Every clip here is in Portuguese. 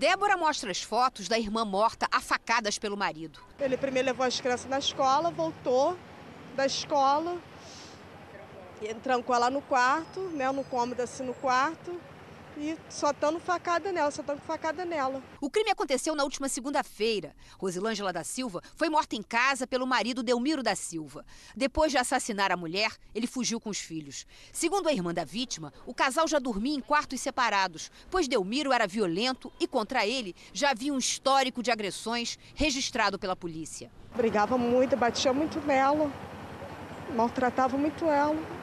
Débora mostra as fotos da irmã morta afacadas pelo marido. Ele primeiro levou as crianças na escola, voltou da escola, com ela no quarto, né, no cômodo assim no quarto e só estando facada nela, só estando facada nela. O crime aconteceu na última segunda-feira. Rosilângela da Silva foi morta em casa pelo marido Delmiro da Silva. Depois de assassinar a mulher, ele fugiu com os filhos. Segundo a irmã da vítima, o casal já dormia em quartos separados, pois Delmiro era violento e contra ele já havia um histórico de agressões registrado pela polícia. Brigava muito, batia muito nela, maltratava muito ela.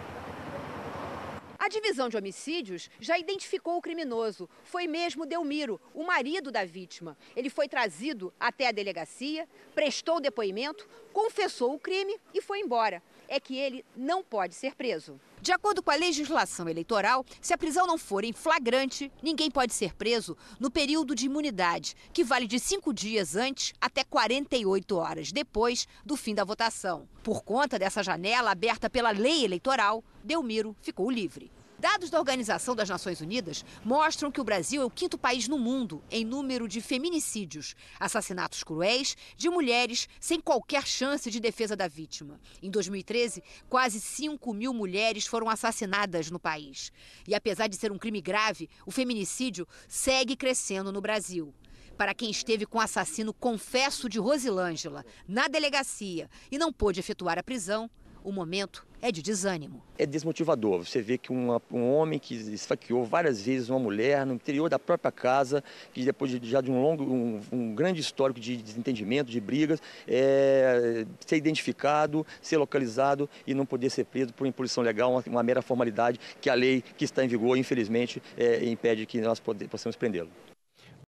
A divisão de homicídios já identificou o criminoso. Foi mesmo Delmiro, o marido da vítima. Ele foi trazido até a delegacia, prestou depoimento, confessou o crime e foi embora. É que ele não pode ser preso. De acordo com a legislação eleitoral, se a prisão não for em flagrante, ninguém pode ser preso no período de imunidade, que vale de cinco dias antes até 48 horas depois do fim da votação. Por conta dessa janela aberta pela lei eleitoral, Delmiro ficou livre. Dados da Organização das Nações Unidas mostram que o Brasil é o quinto país no mundo em número de feminicídios, assassinatos cruéis de mulheres sem qualquer chance de defesa da vítima. Em 2013, quase 5 mil mulheres foram assassinadas no país. E apesar de ser um crime grave, o feminicídio segue crescendo no Brasil para quem esteve com o assassino confesso de Rosilângela na delegacia e não pôde efetuar a prisão, o momento é de desânimo. É desmotivador. Você vê que uma, um homem que esfaqueou várias vezes uma mulher no interior da própria casa, que depois de, já de um longo, um, um grande histórico de desentendimento, de brigas, é, ser identificado, ser localizado e não poder ser preso por imposição legal, uma, uma mera formalidade que a lei que está em vigor, infelizmente, é, impede que nós possamos prendê-lo.